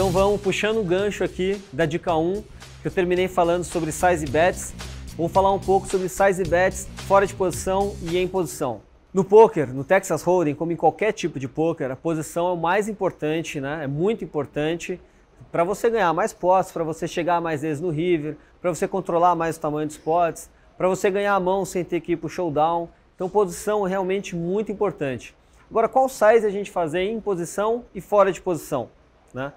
Então vamos puxando o gancho aqui da dica 1, que eu terminei falando sobre size bets. Vou falar um pouco sobre size bets fora de posição e em posição. No poker, no Texas Hold'em, como em qualquer tipo de poker, a posição é o mais importante, né? É muito importante para você ganhar mais potes, para você chegar mais vezes no river, para você controlar mais o tamanho dos potes, para você ganhar a mão sem ter que ir para o showdown. Então, posição é realmente muito importante. Agora, qual size a gente fazer em posição e fora de posição, né?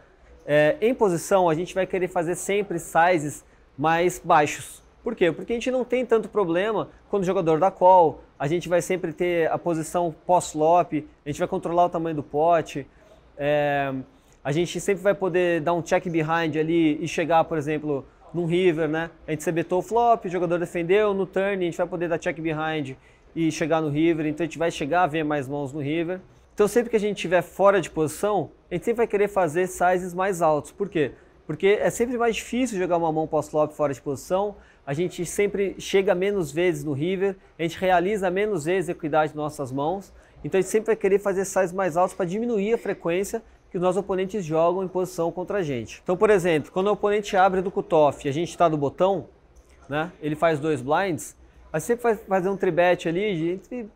É, em posição, a gente vai querer fazer sempre sizes mais baixos. Por quê? Porque a gente não tem tanto problema quando o jogador dá call, a gente vai sempre ter a posição pós-flop, a gente vai controlar o tamanho do pote, é, a gente sempre vai poder dar um check behind ali e chegar, por exemplo, num river, né? A gente sebetou o flop, o jogador defendeu, no turn a gente vai poder dar check behind e chegar no river, então a gente vai chegar a ver mais mãos no river. Então sempre que a gente estiver fora de posição, a gente sempre vai querer fazer sizes mais altos. Por quê? Porque é sempre mais difícil jogar uma mão pós-flop fora de posição, a gente sempre chega menos vezes no river, a gente realiza menos vezes a equidade de nossas mãos, então a gente sempre vai querer fazer sizes mais altos para diminuir a frequência que os nossos oponentes jogam em posição contra a gente. Então, por exemplo, quando o oponente abre do cutoff e a gente está no botão, né, ele faz dois blinds, a gente sempre vai fazer um tribete ali de entre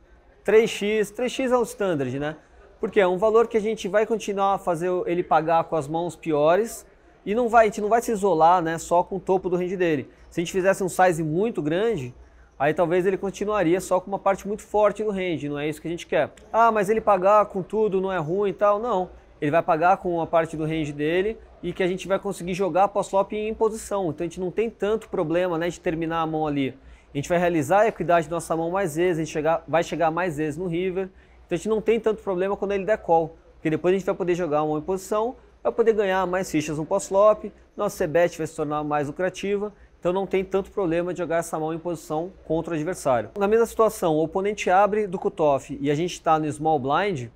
3x, 3x é o standard, né? Porque é um valor que a gente vai continuar a fazer ele pagar com as mãos piores e não vai, a gente não vai se isolar né, só com o topo do range dele. Se a gente fizesse um size muito grande, aí talvez ele continuaria só com uma parte muito forte do range, não é isso que a gente quer. Ah, mas ele pagar com tudo não é ruim e tal. Não, ele vai pagar com uma parte do range dele e que a gente vai conseguir jogar pós-flop em posição. Então a gente não tem tanto problema né, de terminar a mão ali. A gente vai realizar a equidade da nossa mão mais vezes, a gente chegar, vai chegar mais vezes no river então a gente não tem tanto problema quando ele der call, porque depois a gente vai poder jogar uma posição, vai poder ganhar mais fichas no pós-flop, nossa CBET vai se tornar mais lucrativa, então não tem tanto problema de jogar essa mão em posição contra o adversário. Na mesma situação, o oponente abre do cutoff e a gente está no small blind,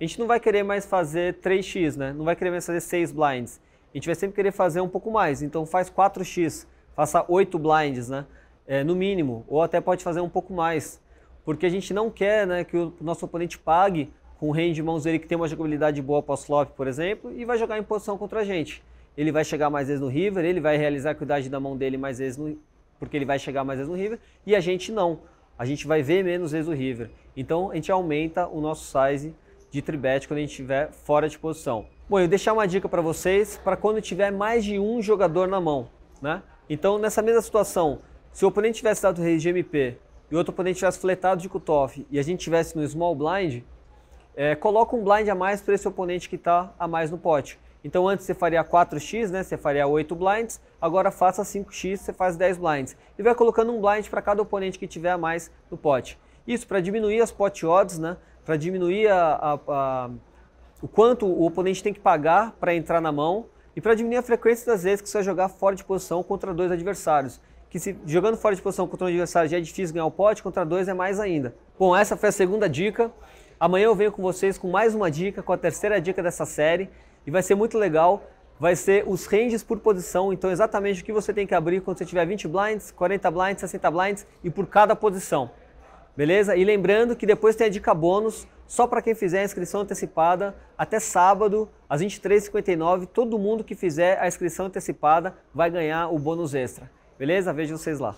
a gente não vai querer mais fazer 3x, né? não vai querer mais fazer 6 blinds, a gente vai sempre querer fazer um pouco mais, então faz 4x, faça 8 blinds, né? É, no mínimo, ou até pode fazer um pouco mais, porque a gente não quer né, que o nosso oponente pague com o rei de mãos dele que tem uma jogabilidade boa pós-flop, por exemplo, e vai jogar em posição contra a gente. Ele vai chegar mais vezes no river, ele vai realizar a cuidade da mão dele mais vezes no... porque ele vai chegar mais vezes no river, e a gente não. A gente vai ver menos vezes o river. Então a gente aumenta o nosso size de tribet quando a gente estiver fora de posição. Bom, eu deixar uma dica para vocês para quando tiver mais de um jogador na mão, né? Então nessa mesma situação, se o oponente tivesse dado rei de MP e o outro oponente tivesse fletado de cutoff e a gente tivesse no small blind, é, coloca um blind a mais para esse oponente que está a mais no pote. Então antes você faria 4x, né? Você faria 8 blinds, agora faça 5x, você faz 10 blinds. E vai colocando um blind para cada oponente que tiver a mais no pote. Isso para diminuir as pot odds, né? Para diminuir a, a, a, o quanto o oponente tem que pagar para entrar na mão e para diminuir a frequência das vezes que você vai jogar fora de posição contra dois adversários que se jogando fora de posição contra um adversário já é difícil ganhar o pote, contra dois é mais ainda. Bom, essa foi a segunda dica. Amanhã eu venho com vocês com mais uma dica, com a terceira dica dessa série e vai ser muito legal. Vai ser os ranges por posição, então exatamente o que você tem que abrir quando você tiver 20 blinds, 40 blinds, 60 blinds e por cada posição. Beleza? E lembrando que depois tem a dica bônus, só para quem fizer a inscrição antecipada, até sábado, às 23h59, todo mundo que fizer a inscrição antecipada vai ganhar o bônus extra. Beleza? Vejo vocês lá.